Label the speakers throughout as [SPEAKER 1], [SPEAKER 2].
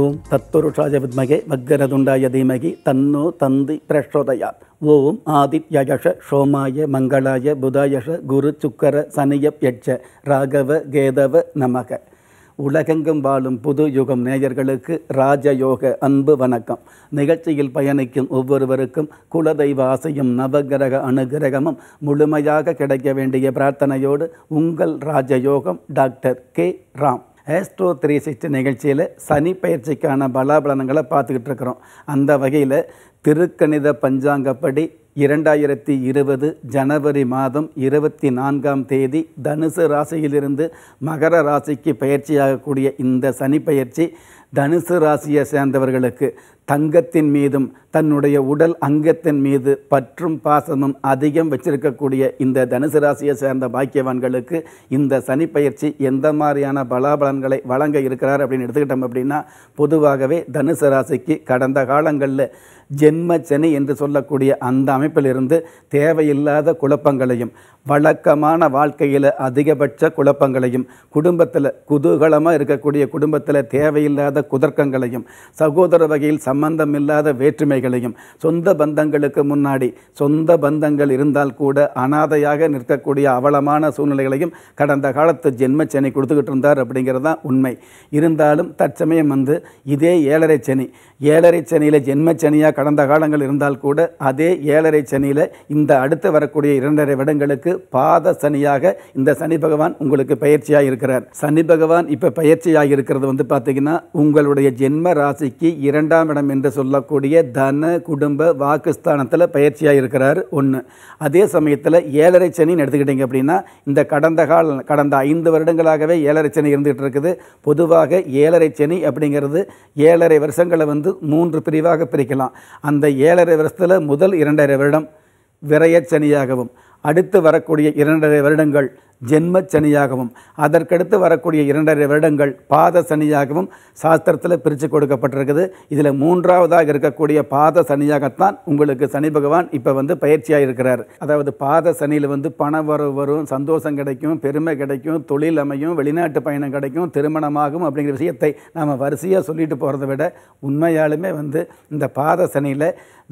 [SPEAKER 1] ஓம் தத்துருஷாய வித்மகே தீமகி தன்னோ தந்தி பிரஷோதயாத் ஓம் ஆதித்யயஷ சோமாய மங்களாய புதாயஷ குரு சுக்கர சனிய யட்ச ராகவ கேதவ நமக உலகெங்கும் வாழும் புது யுகம் நேயர்களுக்கு ராஜயோக அன்பு வணக்கம் நிகழ்ச்சியில் பயணிக்கும் ஒவ்வொருவருக்கும் குலதெய்வ ஆசையும் நவகிரக அனுகிரகமும் முழுமையாக கிடைக்க வேண்டிய பிரார்த்தனையோடு உங்கள் ராஜயோகம் doctor K Ram astro three sixty நிகழ்ச்சியில் சனி பயிற்சிக்கான பலாபலன்களை பார்த்துக்கிட்டு இருக்கிறோம் அந்த வகையில் திருக்கணித பஞ்சாங்கப்படி இரண்டாயிரத்தி இருபது ஜனவரி மாதம் இருபத்தி நான்காம் தேதி தனுசு ராசியிலிருந்து மகர ராசிக்கு பயிற்சியாகக்கூடிய இந்த சனி பயிற்சி தனுசு ராசியை சேர்ந்தவர்களுக்கு தங்கத்தின் மீதும் தன்னுடைய உடல் அங்கத்தின் மீது பற்றும் பாசமும் அதிகம் வச்சிருக்கக்கூடிய இந்த தனுசு ராசியை சேர்ந்த பாக்கியவான்களுக்கு இந்த சனி பயிற்சி எந்த மாதிரியான பலாபலன்களை வழங்க இருக்கிறார் அப்படின்னு எடுத்துக்கிட்டோம் அப்படின்னா பொதுவாகவே தனுசு ராசிக்கு கடந்த காலங்களில் ஜென்ம சனி என்று சொல்லக்கூடிய அந்த அமைப்பிலிருந்து தேவையில்லாத குழப்பங்களையும் வழக்கமான வாழ்க்கையில் அதிகபட்ச குழப்பங்களையும் குடும்பத்தில் குதூகலமாக இருக்கக்கூடிய குடும்பத்தில் தேவையில்லாத குதர்க்கங்களையும் சகோதர வகையில் இல்லாத வேற்றுமைகளையும் சொந்த பந்தங்களுக்கு முன்னாடி சொந்த பந்தங்கள் இருந்தால் கூட அனாதையாக நிற்கக்கூடிய அவலமான சூழ்நிலைகளையும் கடந்த காலத்து ஜென்ம சனி கொடுத்துக்கிட்டு இருந்தார் அப்படிங்கிறது தான் உண்மை இருந்தாலும் தற்சமயம் வந்து இதே ஏழரை சனி ஏழரை சனியில் ஜென்ம சனியாக கடந்த காலங்கள் இருந்தால் கூட அதே ஏழரை சனியில் இந்த அடுத்து வரக்கூடிய இரண்டரை வருடங்களுக்கு பாத சனியாக இந்த சனி பகவான் உங்களுக்கு பயிற்சியாக இருக்கிறார் சனி பகவான் இப்போ பயிற்சியாக இருக்கிறது வந்து பார்த்தீங்கன்னா உங்களுடைய ஜென்ம ராசிக்கு இரண்டாம் இடம் ஸ்தானம் என்று சொல்லக்கூடிய தன குடும்ப வாக்குஸ்தானத்தில் பயிற்சியாக இருக்கிறார் ஒன்று அதே சமயத்தில் ஏழரை சனின்னு எடுத்துக்கிட்டிங்க அப்படின்னா இந்த கடந்த கால கடந்த ஐந்து வருடங்களாகவே ஏழரை சனி இருந்துகிட்டு இருக்குது பொதுவாக ஏழரை சனி அப்படிங்கிறது ஏழரை வருஷங்களை வந்து மூன்று பிரிவாக பிரிக்கலாம் அந்த ஏழரை வருஷத்தில் முதல் இரண்டரை வருடம் விரையச்சனியாகவும் அடுத்து வரக்கூடிய இரண்டரை வருடங்கள் ஜென்ம சனியாகவும் அதற்கடுத்து வரக்கூடிய இரண்டரை வருடங்கள் பாத சனியாகவும் சாஸ்திரத்தில் பிரித்து கொடுக்கப்பட்டிருக்குது இதில் மூன்றாவதாக இருக்கக்கூடிய பாத சனியாகத்தான் உங்களுக்கு சனி பகவான் இப்போ வந்து பயிற்சியாக இருக்கிறார் அதாவது பாத சனியில் வந்து பண வரவு வரும் சந்தோஷம் கிடைக்கும் பெருமை கிடைக்கும் தொழில் அமையும் வெளிநாட்டு பயணம் கிடைக்கும் திருமணமாகும் அப்படிங்கிற விஷயத்தை நாம் வரிசையாக சொல்லிட்டு போகிறத விட உண்மையாலுமே வந்து இந்த பாத சனியில்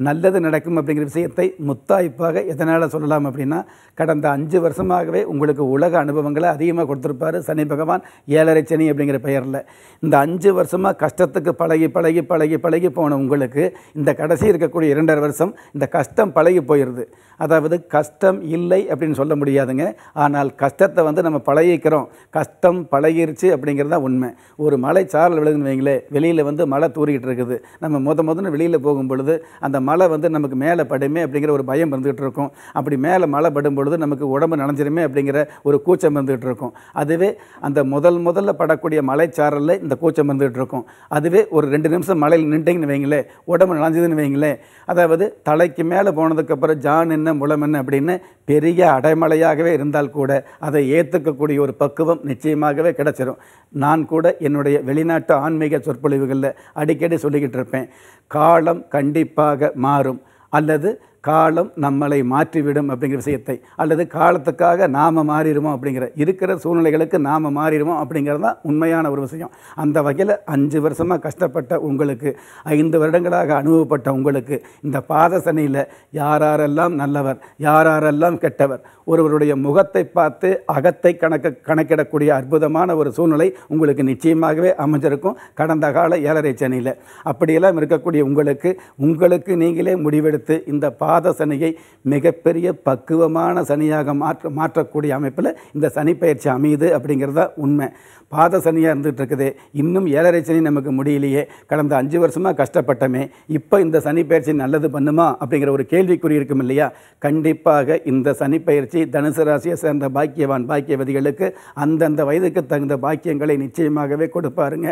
[SPEAKER 1] நல்லது நடக்கும் அப்படிங்கிற விஷயத்தை முத்தாய்ப்பாக எதனால் சொல்லலாம் அப்படின்னா கடந்த அஞ்சு வருஷமாகவே உங்களுக்கு உலக அனுபவங்களை அதிகமாக கொடுத்துருப்பார் சனி பகவான் ஏழரை சனி அப்படிங்கிற பெயரில் இந்த அஞ்சு வருஷமாக கஷ்டத்துக்கு பழகி பழகி பழகி பழகி போன உங்களுக்கு இந்த கடைசி இருக்கக்கூடிய இரண்டரை வருஷம் இந்த கஷ்டம் பழகி போயிடுது அதாவது கஷ்டம் இல்லை அப்படின்னு சொல்ல முடியாதுங்க ஆனால் கஷ்டத்தை வந்து நம்ம பழகிக்கிறோம் கஷ்டம் பழகிருச்சு அப்படிங்கிறது தான் உண்மை ஒரு மலை சாரல் விழுதுன்னு வைங்களேன் வெளியில் வந்து மழை தூரிக்கிட்டு இருக்குது நம்ம முத முதன்னு வெளியில் போகும் பொழுது அந்த மழை வந்து நமக்கு மேலே படுமே அப்படிங்கிற ஒரு பயம் இருந்துகிட்டு இருக்கும் அப்படி மேலே மழை படும் பொழுது நமக்கு உடம்பு நனைஞ்சிருமே அப்படிங்கிற ஒரு ஒரு கூச்சம் இருந்துகிட்டு இருக்கும் அதுவே அந்த முதல் முதல்ல படக்கூடிய மலைச்சாரலில் இந்த கூச்சம் இருந்துகிட்டு இருக்கும் அதுவே ஒரு ரெண்டு நிமிஷம் மலையில் நின்ட்டிங்கன்னு வைங்களேன் உடம்பு நனைஞ்சதுன்னு வைங்களேன் அதாவது தலைக்கு மேலே போனதுக்கப்புறம் ஜான் என்ன முளம் என்ன அப்படின்னு பெரிய அடைமலையாகவே இருந்தால் கூட அதை ஏற்றுக்கக்கூடிய ஒரு பக்குவம் நிச்சயமாகவே கிடச்சிரும் நான் கூட என்னுடைய வெளிநாட்டு ஆன்மீக சொற்பொழிவுகளில் அடிக்கடி சொல்லிக்கிட்டு இருப்பேன் காலம் கண்டிப்பாக மாறும் அல்லது காலம் நம்மளை மாற்றிவிடும் அப்படிங்கிற விஷயத்தை அல்லது காலத்துக்காக நாம் மாறிடுவோம் அப்படிங்கிற இருக்கிற சூழ்நிலைகளுக்கு நாம் மாறிடுவோம் அப்படிங்கிறது தான் உண்மையான ஒரு விஷயம் அந்த வகையில் அஞ்சு வருஷமாக கஷ்டப்பட்ட உங்களுக்கு ஐந்து வருடங்களாக அனுபவப்பட்ட உங்களுக்கு இந்த பாதசனையில் யாரெல்லாம் நல்லவர் யாரெல்லாம் கெட்டவர் ஒருவருடைய முகத்தை பார்த்து அகத்தை கணக்க கணக்கிடக்கூடிய அற்புதமான ஒரு சூழ்நிலை உங்களுக்கு நிச்சயமாகவே அமைஞ்சிருக்கும் கடந்த கால ஏழரை சனியில் அப்படியெல்லாம் இருக்கக்கூடிய உங்களுக்கு உங்களுக்கு நீங்களே முடிவெடுத்து இந்த பா பாத சனியை மிகப்பெரிய பக்குவமான சனியாக மாற்ற மாற்றக்கூடிய அமைப்பில் இந்த சனி பயிற்சி அமையுது அப்படிங்கிறத உண்மை பாத சனியாக இருந்துகிட்டு இருக்குது இன்னும் ஏழரை சனி நமக்கு முடியலையே கடந்த அஞ்சு வருஷமாக கஷ்டப்பட்டமே இப்போ இந்த சனி பயிற்சி நல்லது பண்ணுமா அப்படிங்கிற ஒரு கேள்விக்குறி இருக்கும் இல்லையா கண்டிப்பாக இந்த சனி பயிற்சி தனுசு ராசியை சேர்ந்த பாக்கியவான் பாக்கியவதிகளுக்கு அந்தந்த வயதுக்கு தகுந்த பாக்கியங்களை நிச்சயமாகவே கொடுப்பாருங்க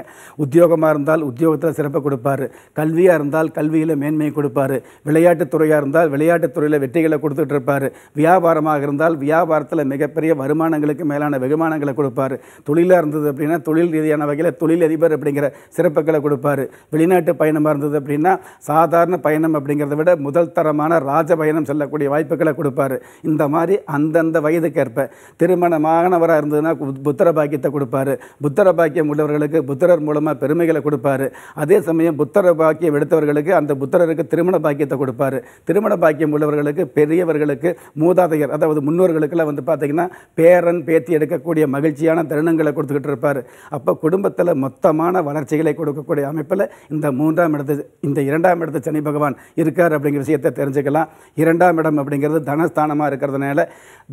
[SPEAKER 1] உத்தியோகமாக இருந்தால் உத்தியோகத்தில் சிறப்பு கொடுப்பாரு கல்வியாக இருந்தால் கல்வியில் மேன்மை கொடுப்பாரு விளையாட்டுத்துறையாக இருந்தால் விளையாட்டுத் துறையில் வெற்றிகளை கொடுத்துட்டு இருப்பார் வியாபாரமாக இருந்தால் வியாபாரத்தில் மிகப்பெரிய வருமானங்களுக்கு மேலான வெகுமானங்களை கொடுப்பார் தொழிலாக இருந்தது அப்படின்னா தொழில் ரீதியான வகையில் தொழில் அதிபர் அப்படிங்கிற சிறப்புகளை கொடுப்பார் வெளிநாட்டு பயணமாக இருந்தது அப்படின்னா சாதாரண பயணம் அப்படிங்கிறத விட முதல் தரமான ராஜ பயணம் செல்லக்கூடிய வாய்ப்புகளை கொடுப்பார் இந்த மாதிரி அந்தந்த வயதுக்கேற்ப திருமணமாகனவராக இருந்ததுன்னா புத்திர பாக்கியத்தை கொடுப்பார் புத்திர பாக்கியம் உள்ளவர்களுக்கு புத்திரர் மூலமாக பெருமைகளை கொடுப்பார் அதே சமயம் புத்திர பாக்கியம் எடுத்தவர்களுக்கு அந்த புத்திரருக்கு திருமண பாக்கியத்தை கொடுப்பார் திருமண பாக்கியம் உள்ளவர்களுக்கு பெரியவர்களுக்கு மூதாதையர் அதாவது முன்னோர்களுக்கெல்லாம் வந்து பார்த்தீங்கன்னா பேரன் பேத்தி எடுக்கக்கூடிய மகிழ்ச்சியான தருணங்களை கொடுத்துக்கிட்டு இருப்பார் அப்போ குடும்பத்தில் மொத்தமான வளர்ச்சிகளை கொடுக்கக்கூடிய அமைப்பில் இந்த மூன்றாம் இடத்து இந்த இரண்டாம் இடத்து சனி பகவான் இருக்கார் அப்படிங்கிற விஷயத்தை தெரிஞ்சுக்கலாம் இரண்டாம் இடம் அப்படிங்கிறது தனஸ்தானமாக இருக்கிறதுனால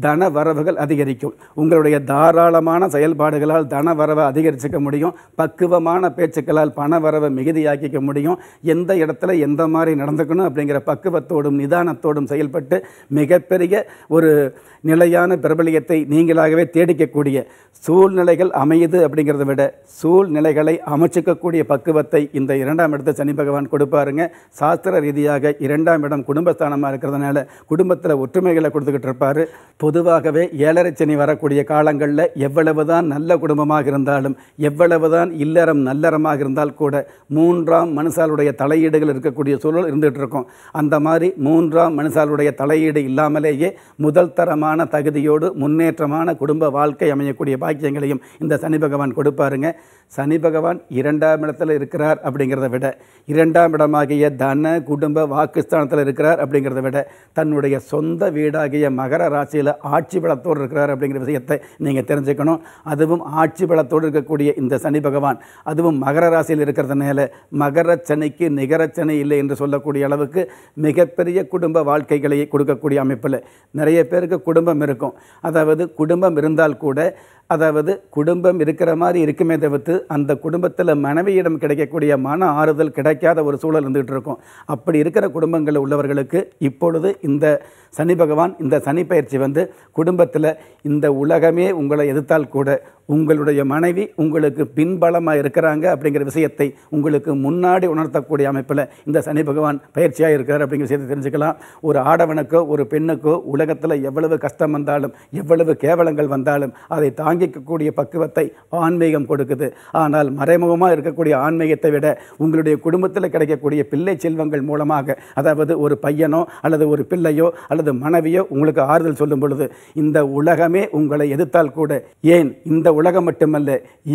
[SPEAKER 1] தன வரவுகள் அதிகரிக்கும் உங்களுடைய தாராளமான செயல்பாடுகளால் தன வரவை அதிகரிச்சுக்க முடியும் பக்குவமான பேச்சுக்களால் பண வரவை மிகுதியாக்கிக்க முடியும் எந்த இடத்துல எந்த மாதிரி நடந்துக்கணும் அப்படிங்கிற பக்குவத்தோடும் நிதான நிதானத்தோடும் செயல்பட்டு மிகப்பெரிய ஒரு நிலையான பிரபலியத்தை நீங்களாகவே தேடிக்கக்கூடிய சூழ்நிலைகள் அமையுது அப்படிங்கிறத விட சூழ்நிலைகளை அமைச்சிக்கக்கூடிய பக்குவத்தை இந்த இரண்டாம் இடத்தை சனி பகவான் கொடுப்பாருங்க சாஸ்திர ரீதியாக இரண்டாம் இடம் குடும்பஸ்தானமாக இருக்கிறதுனால குடும்பத்தில் ஒற்றுமைகளை கொடுத்துக்கிட்டு இருப்பார் பொதுவாகவே ஏழரை சனி வரக்கூடிய காலங்களில் எவ்வளவுதான் நல்ல குடும்பமாக இருந்தாலும் எவ்வளவுதான் இல்லறம் நல்லறமாக இருந்தால் கூட மூன்றாம் மனுஷாலுடைய தலையீடுகள் இருக்கக்கூடிய சூழல் இருந்துகிட்டு இருக்கும் அந்த மாதிரி மூன்று மூன்றாம் மனுஷாளுடைய தலையீடு இல்லாமலேயே முதல் தரமான தகுதியோடு முன்னேற்றமான குடும்ப வாழ்க்கை அமையக்கூடிய பாக்கியங்களையும் இந்த சனி பகவான் கொடுப்பாருங்க சனி பகவான் இரண்டாம் இடத்துல இருக்கிறார் அப்படிங்கிறத விட இரண்டாம் இடமாகிய தன குடும்ப வாக்குஸ்தானத்தில் இருக்கிறார் அப்படிங்கிறத விட தன்னுடைய சொந்த வீடாகிய மகர ராசியில் ஆட்சி பலத்தோடு இருக்கிறார் அப்படிங்கிற விஷயத்தை நீங்கள் தெரிஞ்சுக்கணும் அதுவும் ஆட்சி பலத்தோடு இருக்கக்கூடிய இந்த சனி பகவான் அதுவும் மகர ராசியில் இருக்கிறதுனால மகர சனிக்கு நிகரச்சனை இல்லை என்று சொல்லக்கூடிய அளவுக்கு மிகப்பெரிய குடும்ப வாழ்க்கைகளை கொடுக்கக்கூடிய அமைப்பில் நிறைய பேருக்கு குடும்பம் இருக்கும் அதாவது குடும்பம் இருந்தால் கூட அதாவது குடும்பம் இருக்கிற மாதிரி இருக்குமே தவிர்த்து அந்த குடும்பத்தில் மனைவியிடம் கிடைக்கக்கூடிய மன ஆறுதல் கிடைக்காத ஒரு சூழல் இருந்துகிட்டு இருக்கும் அப்படி இருக்கிற குடும்பங்களில் உள்ளவர்களுக்கு இப்பொழுது இந்த சனி பகவான் இந்த சனி பயிற்சி வந்து குடும்பத்தில் இந்த உலகமே உங்களை எதிர்த்தால் கூட உங்களுடைய மனைவி உங்களுக்கு பின்பலமாக இருக்கிறாங்க அப்படிங்கிற விஷயத்தை உங்களுக்கு முன்னாடி உணர்த்தக்கூடிய அமைப்பில் இந்த சனி பகவான் பயிற்சியாக இருக்கிறார் அப்படிங்கிற விஷயத்தை தெரிஞ்சுக்கலாம் ஒரு ஆடவனுக்கோ ஒரு பெண்ணுக்கோ உலகத்தில் எவ்வளவு கஷ்டம் வந்தாலும் எவ்வளவு கேவலங்கள் வந்தாலும் அதை தாங்கிக்கக்கூடிய பக்குவத்தை ஆன்மீகம் கொடுக்குது ஆனால் மறைமுகமாக இருக்கக்கூடிய ஆன்மீகத்தை விட உங்களுடைய குடும்பத்தில் கிடைக்கக்கூடிய பிள்ளை செல்வங்கள் மூலமாக அதாவது ஒரு பையனோ அல்லது ஒரு பிள்ளையோ அல்லது மனைவியோ உங்களுக்கு ஆறுதல் சொல்லும் பொழுது இந்த உலகமே உங்களை எதிர்த்தால் கூட ஏன் இந்த உலகம் மட்டுமல்ல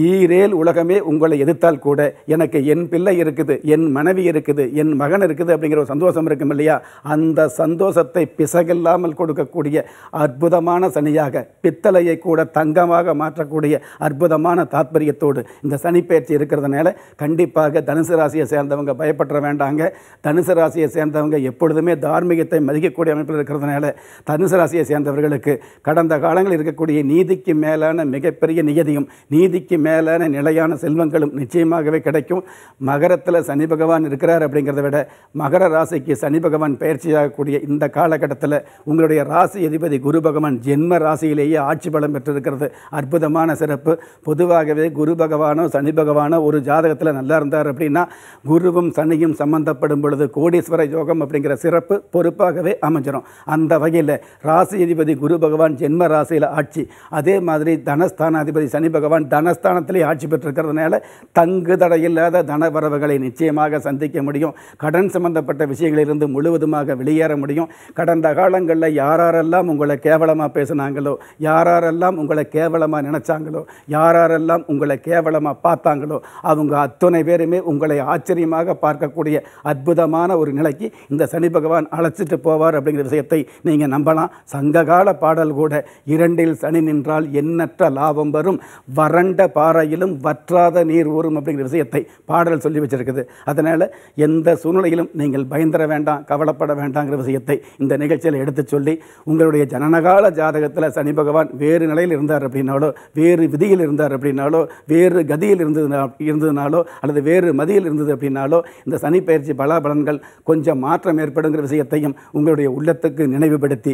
[SPEAKER 1] ஈரேல் உலகமே உங்களை எதிர்த்தால் கூட எனக்கு என் பிள்ளை இருக்குது என் மனைவி இருக்குது என் மகன் இருக்குது அப்படிங்கிற ஒரு சந்தோஷம் இருக்கும் இல்லையா அந்த சந்தோஷத்தை பிசகில்லாமல் கொடுக்கக்கூடிய அற்புதமான சனியாக பித்தளையை கூட தங்கமாக மாற்றக்கூடிய அற்புதமான தாத்பரியத்தோடு இந்த சனிப்பெயர்ச்சி இருக்கிறதுனால கண்டிப்பாக தனுசு ராசியை சேர்ந்தவங்க பயப்பட வேண்டாங்க தனுசு ராசியை சேர்ந்தவங்க எப்பொழுதுமே தார்மீகத்தை மதிக்கக்கூடிய அமைப்பில் இருக்கிறதுனால தனுசு ராசியை சேர்ந்தவர்களுக்கு கடந்த காலங்களில் இருக்கக்கூடிய நீதிக்கு மேலான மிகப்பெரிய நியதியும் நீதிக்கு மேலான நிலையான செல்வங்களும் நிச்சயமாகவே கிடைக்கும் மகரத்தில் சனி பகவான் இருக்கிறார் அப்படிங்கிறத விட மகர ராசிக்கு சனி பகவான் பயிற்சியாகக்கூடிய இந்த காலகட்டத்தில் உங்களுடைய ராசி அதிபதி குரு பகவான் ஜென்ம ராசியிலேயே ஆட்சி பலம் பெற்றிருக்கிறது அற்புதமான சிறப்பு பொதுவாகவே குரு பகவானோ சனி பகவானோ ஒரு ஜாதகத்தில் நல்லா இருந்தார் அப்படின்னா குருவும் சனியும் சம்பந்தப்படும் பொழுது கோடீஸ்வர யோகம் அப்படிங்கிற சிறப்பு பொறுப்பாகவே அமைஞ்சிடும் அந்த வகையில் ராசி அதிபதி குரு பகவான் ஜென்ம ராசியில் ஆட்சி அதே மாதிரி தனஸ்தானாதிபதி அதிபதி சனி பகவான் தனஸ்தானத்திலே ஆட்சி பெற்றிருக்கிறதுனால தங்கு தடையில்லாத வரவுகளை நிச்சயமாக சந்திக்க முடியும் கடன் சம்பந்தப்பட்ட விஷயங்களிலிருந்து முழுவதுமாக வெளியேற முடியும் கடந்த காலங்களில் யாரெல்லாம் உங்களை கேவலமாக பேசினாங்களோ யாரெல்லாம் உங்களை கேவலமாக நினச்சாங்களோ யாரெல்லாம் உங்களை கேவலமாக பார்த்தாங்களோ அவங்க அத்தனை பேருமே உங்களை ஆச்சரியமாக பார்க்கக்கூடிய அற்புதமான ஒரு நிலைக்கு இந்த சனி பகவான் அழைச்சிட்டு போவார் அப்படிங்கிற விஷயத்தை நீங்கள் நம்பலாம் சங்ககால பாடல் கூட இரண்டில் சனி நின்றால் எண்ணற்ற லாபம் வரும் ஊறும் வறண்ட பாறையிலும் வற்றாத நீர் ஊறும் அப்படிங்கிற விஷயத்தை பாடல் சொல்லி வச்சிருக்குது அதனால் எந்த சூழ்நிலையிலும் நீங்கள் பயந்துட வேண்டாம் கவலைப்பட வேண்டாங்கிற விஷயத்தை இந்த நிகழ்ச்சியில் எடுத்து சொல்லி உங்களுடைய ஜனனகால ஜாதகத்தில் சனி பகவான் வேறு நிலையில் இருந்தார் அப்படின்னாலோ வேறு விதியில் இருந்தார் அப்படின்னாலோ வேறு கதியில் இருந்தது இருந்ததுனாலோ அல்லது வேறு மதியில் இருந்தது அப்படின்னாலோ இந்த சனி பயிற்சி பலாபலன்கள் கொஞ்சம் மாற்றம் ஏற்படுங்கிற விஷயத்தையும் உங்களுடைய உள்ளத்துக்கு நினைவுபடுத்தி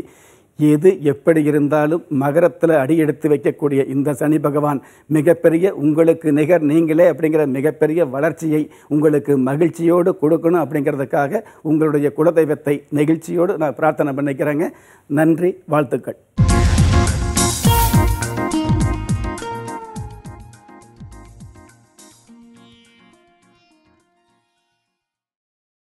[SPEAKER 1] எது எப்படி இருந்தாலும் மகரத்தில் அடி எடுத்து வைக்கக்கூடிய இந்த சனி பகவான் மிகப்பெரிய உங்களுக்கு நிகர் நீங்களே அப்படிங்கிற மிகப்பெரிய வளர்ச்சியை உங்களுக்கு மகிழ்ச்சியோடு கொடுக்கணும் அப்படிங்கிறதுக்காக உங்களுடைய குலதெய்வத்தை நெகிழ்ச்சியோடு நான் பிரார்த்தனை பண்ணிக்கிறேங்க நன்றி வாழ்த்துக்கள்